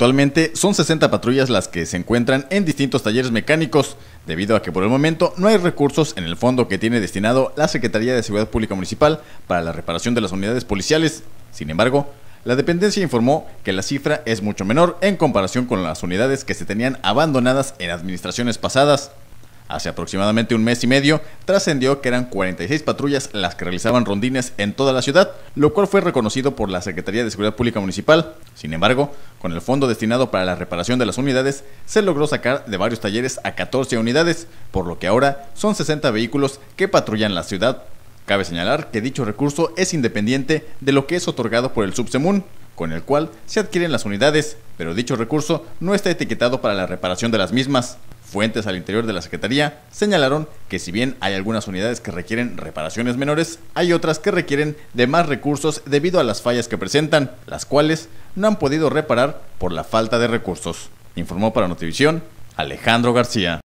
Actualmente son 60 patrullas las que se encuentran en distintos talleres mecánicos, debido a que por el momento no hay recursos en el fondo que tiene destinado la Secretaría de Seguridad Pública Municipal para la reparación de las unidades policiales. Sin embargo, la dependencia informó que la cifra es mucho menor en comparación con las unidades que se tenían abandonadas en administraciones pasadas. Hace aproximadamente un mes y medio trascendió que eran 46 patrullas las que realizaban rondines en toda la ciudad, lo cual fue reconocido por la Secretaría de Seguridad Pública Municipal. Sin embargo, con el fondo destinado para la reparación de las unidades, se logró sacar de varios talleres a 14 unidades, por lo que ahora son 60 vehículos que patrullan la ciudad. Cabe señalar que dicho recurso es independiente de lo que es otorgado por el subsemún, con el cual se adquieren las unidades, pero dicho recurso no está etiquetado para la reparación de las mismas. Fuentes al interior de la Secretaría señalaron que si bien hay algunas unidades que requieren reparaciones menores, hay otras que requieren de más recursos debido a las fallas que presentan, las cuales no han podido reparar por la falta de recursos. Informó para Notivisión Alejandro García.